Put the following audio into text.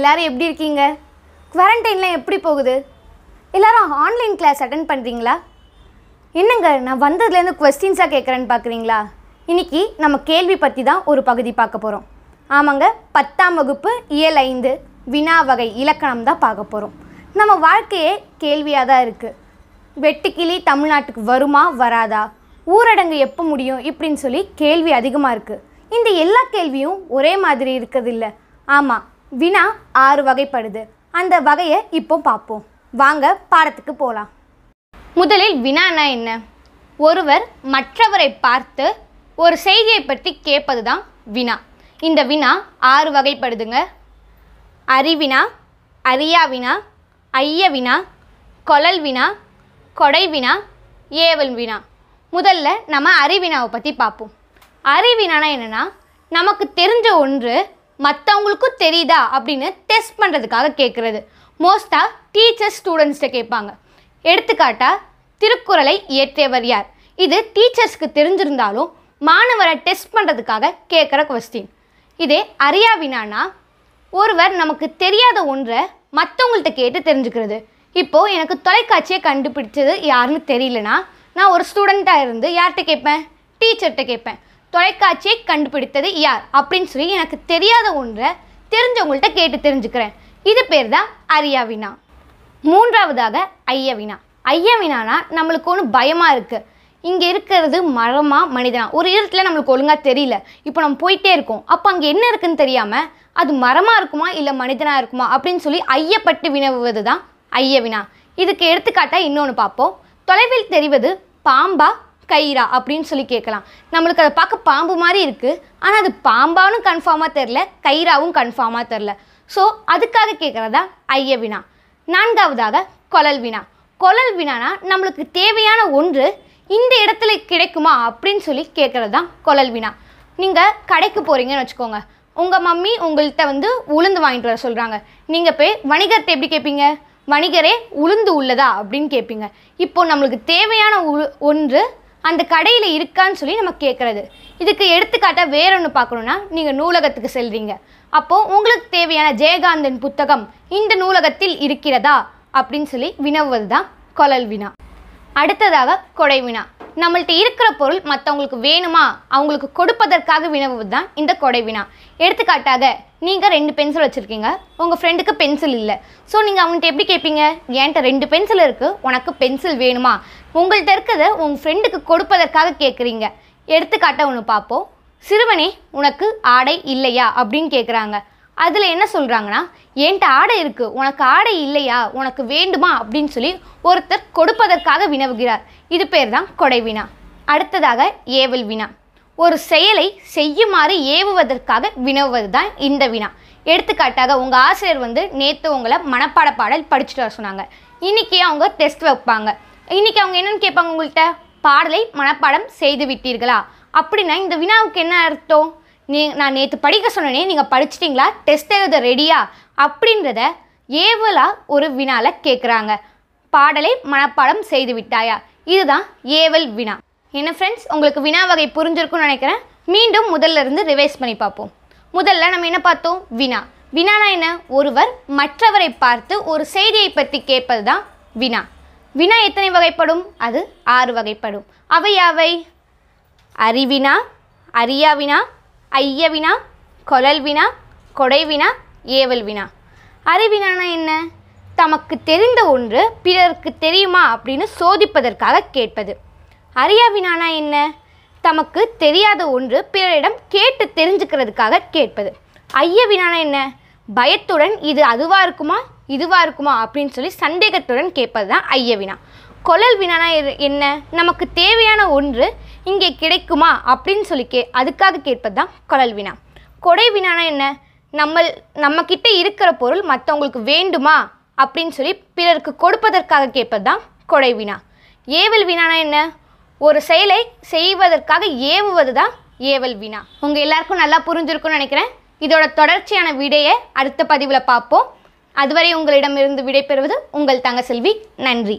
எல்லாரும் எப்படி இருக்கீங்க குவாரண்டைன்லாம் எப்படி போகுது எல்லாரும் ஆன்லைன் கிளாஸ் அட்டன் பண்ணுறீங்களா என்னங்க நான் வந்ததுலேருந்து கொஸ்டின்ஸாக கேட்குறேன்னு பார்க்குறீங்களா இன்றைக்கி நம்ம கேள்வி பற்றி தான் ஒரு பகுதி பார்க்க போகிறோம் ஆமாங்க பத்தாம் வகுப்பு இயல் ஐந்து வினா வகை இலக்கணம் தான் பார்க்க போகிறோம் நம்ம வாழ்க்கையே கேள்வியாக தான் இருக்குது வெட்டுக்கிளி தமிழ்நாட்டுக்கு வருமா வராதா ஊரடங்கு எப்போ முடியும் இப்படின்னு சொல்லி கேள்வி அதிகமாக இருக்குது இந்த எல்லா கேள்வியும் ஒரே மாதிரி இல்லை ஆமாம் வினா ஆறு வகைப்படுது அந்த வகையை இப்போ பார்ப்போம் வாங்க பாடத்துக்கு போகலாம் முதலில் வினானா என்ன ஒருவர் மற்றவரை பார்த்து ஒரு செய்தியை பற்றி கேட்பது தான் வினா இந்த வினா ஆறு வகைப்படுதுங்க அறிவினா அரியா வினா ஐய வினா கொழல் வினா கொடை வினா ஏவல் வினா முதல்ல நம்ம அறிவினாவை பற்றி பார்ப்போம் அறிவினானா என்னென்னா நமக்கு தெரிஞ்ச ஒன்று மற்றவங்களுக்கும் தெரியுதா அப்படின்னு டெஸ்ட் பண்ணுறதுக்காக கேட்குறது மோஸ்ட்டாக டீச்சர்ஸ் ஸ்டூடெண்ட்ஸ்கிட்ட கேட்பாங்க எடுத்துக்காட்டாக திருக்குறளை இயற்றியவர் யார் இது டீச்சர்ஸ்க்கு தெரிஞ்சிருந்தாலும் மாணவரை டெஸ்ட் பண்ணுறதுக்காக கேட்குற கொஸ்டின் இதே அறியாவினானா ஒருவர் நமக்கு தெரியாத ஒன்றை மற்றவங்கள்ட்ட கேட்டு தெரிஞ்சுக்கிறது இப்போது எனக்கு தொலைக்காட்சியை கண்டுபிடிச்சது யாருன்னு தெரியலனா நான் ஒரு ஸ்டூடெண்ட்டாக இருந்து யார்கிட்ட கேட்பேன் டீச்சர்கிட்ட கேட்பேன் தொலைக்காட்சியை கண்டுபிடித்தது யார் அப்படின்னு சொல்லி எனக்கு தெரியாத ஒன்றை தெரிஞ்சவங்கள்ட்ட கேட்டு தெரிஞ்சுக்கிறேன் இது பேர் தான் அரியாவினா மூன்றாவதாக ஐயவினா ஐயவினானா நம்மளுக்கு ஒன்று பயமாக இருக்குது இங்கே இருக்கிறது மரமாக மனிதனா ஒரு இடத்துல நம்மளுக்கு ஒழுங்காக தெரியல இப்போ நம்ம போயிட்டே இருக்கோம் அப்போ அங்கே என்ன இருக்குன்னு தெரியாமல் அது மரமாக இருக்குமா இல்லை மனிதனாக இருக்குமா அப்படின்னு சொல்லி ஐயப்பட்டு வினவுவது தான் ஐயவினா இதுக்கு எடுத்துக்காட்டாக இன்னொன்று பார்ப்போம் தொலைவில் தெரிவது பாம்பா கயிறா அப்படின்னு சொல்லி கேட்கலாம் நம்மளுக்கு அதை பார்க்க பாம்பு மாதிரி இருக்குது ஆனால் அது பாம்பானும் கன்ஃபார்மாக தெரில கயிறாவும் கன்ஃபார்மாக தெரில ஸோ அதுக்காக கேட்குறதா ஐய வினா நான்காவதாக கொலல் வினா கொலல் வினானா நம்மளுக்கு தேவையான ஒன்று இந்த இடத்துல கிடைக்குமா அப்படின்னு சொல்லி கேட்குறது தான் கொலல் வினா நீங்கள் கடைக்கு போகிறீங்கன்னு வச்சுக்கோங்க உங்கள் மம்மி உங்கள்கிட்ட வந்து உளுந்து வாங்கிட்டு வர சொல்கிறாங்க நீங்கள் போய் வணிகர்கிட்ட எப்படி கேட்பீங்க வணிகரே உளுந்து உள்ளதா அப்படின்னு கேட்பீங்க இப்போது நம்மளுக்கு தேவையான ஒன்று அந்த கடையில் இருக்கான்னு சொல்லி நம்ம கேட்குறது இதுக்கு எடுத்துக்காட்டாக வேற ஒன்று பார்க்கணுன்னா நீங்கள் நூலகத்துக்கு செல்றீங்க அப்போது உங்களுக்கு தேவையான ஜெயகாந்தன் புத்தகம் இந்த நூலகத்தில் இருக்கிறதா அப்படின்னு சொல்லி வினவுவது தான் கொலல் வினா அடுத்ததாக கொடை வினா நம்மள்ட்ட இருக்கிற பொருள் மற்றவங்களுக்கு வேணுமா அவங்களுக்கு கொடுப்பதற்காக வினவு தான் இந்த கொடை வினா எடுத்துக்காட்டாக நீங்கள் ரெண்டு பென்சில் வச்சுருக்கீங்க உங்கள் ஃப்ரெண்டுக்கு பென்சில் இல்லை ஸோ நீங்கள் அவங்கள்ட்ட எப்படி கேட்பீங்க என்கிட்ட ரெண்டு பென்சில் இருக்குது உனக்கு பென்சில் வேணுமா உங்கள்கிட்ட இருக்கிறத உங்கள் ஃப்ரெண்டுக்கு கொடுப்பதற்காக கேட்குறீங்க எடுத்துக்காட்ட ஒன்று பார்ப்போம் சிறுவனே உனக்கு ஆடை இல்லையா அப்படின்னு கேட்குறாங்க அதில் என்ன சொல்கிறாங்கன்னா என்கிட்ட ஆடை இருக்குது உனக்கு ஆடை இல்லையா உனக்கு வேண்டுமா அப்படின்னு சொல்லி ஒருத்தர் கொடுப்பதற்காக வினவுகிறார் இது பேர் தான் கொடை வினா அடுத்ததாக ஏவல் வினா ஒரு செயலை செய்யுமாறு ஏவுவதற்காக வினவுவது தான் இந்த வினா எடுத்துக்காட்டாக உங்கள் ஆசிரியர் வந்து நேற்று உங்களை மனப்பாட பாடல் படிச்சுட்டு வர சொன்னாங்க இன்றைக்கி அவங்க டெஸ்ட் வைப்பாங்க இன்றைக்கி அவங்க என்னென்னு கேட்பாங்க உங்கள்கிட்ட பாடலை மனப்பாடம் செய்து விட்டீர்களா அப்படின்னா இந்த வினாவுக்கு என்ன அர்த்தம் நீ நான் நேற்று படிக்க சொன்னேன் நீங்கள் படிச்சிட்டிங்களா டெஸ்ட் எழுத ரெடியா அப்படின்றத ஏவலாக ஒரு வினால கேட்குறாங்க பாடலை மனப்பாடம் செய்து விட்டாயா இதுதான் ஏவல் வினா என்ன ஃப்ரெண்ட்ஸ் உங்களுக்கு வினா வகை புரிஞ்சிருக்கும்னு நினைக்கிறேன் மீண்டும் முதல்ல இருந்து ரிவைஸ் பண்ணி பார்ப்போம் முதல்ல நம்ம என்ன பார்த்தோம் வினா வினானா என்ன ஒருவர் மற்றவரை பார்த்து ஒரு செய்தியை பற்றி கேட்பது தான் வினா வினா எத்தனை வகைப்படும் அது ஆறு வகைப்படும் அவை யாவை அறிவினா அறியாவினா ஐய வினா கொலல் வினா கொடை வினா ஏவல் வினா அறிவினானா என்ன தமக்கு தெரிந்த ஒன்று பிறருக்கு தெரியுமா அப்படின்னு சோதிப்பதற்காக கேட்பது அறியாவினானா என்ன தமக்கு தெரியாத ஒன்று பிறரிடம் கேட்டு தெரிஞ்சுக்கிறதுக்காக கேட்பது ஐயவினானா என்ன பயத்துடன் இது அதுவாக இருக்குமா இதுவாக இருக்குமா அப்படின்னு சொல்லி சந்தேகத்துடன் கேட்பது தான் ஐயவினா கொழல் வினானா என்ன நமக்கு தேவையான ஒன்று இங்கே கிடைக்குமா அப்படின்னு சொல்லி கே அதுக்காக கேட்பது தான் குழல் வினா கொடை வினானா என்ன நம்ம நம்மக்கிட்ட இருக்கிற பொருள் மற்றவங்களுக்கு வேண்டுமா அப்படின்னு சொல்லி பிறருக்கு கொடுப்பதற்காக கேட்பது தான் கொடை வினா ஏவல் வினானா என்ன ஒரு செயலை செய்வதற்காக ஏவுவது தான் ஏவல் வினா உங்கள் எல்லாருக்கும் நல்லா புரிஞ்சிருக்கும்னு நினைக்கிறேன் இதோட தொடர்ச்சியான விடையை அடுத்த பதிவில் பார்ப்போம் அதுவரை உங்களிடமிருந்து விடைபெறுவது உங்கள் தங்க செல்வி நன்றி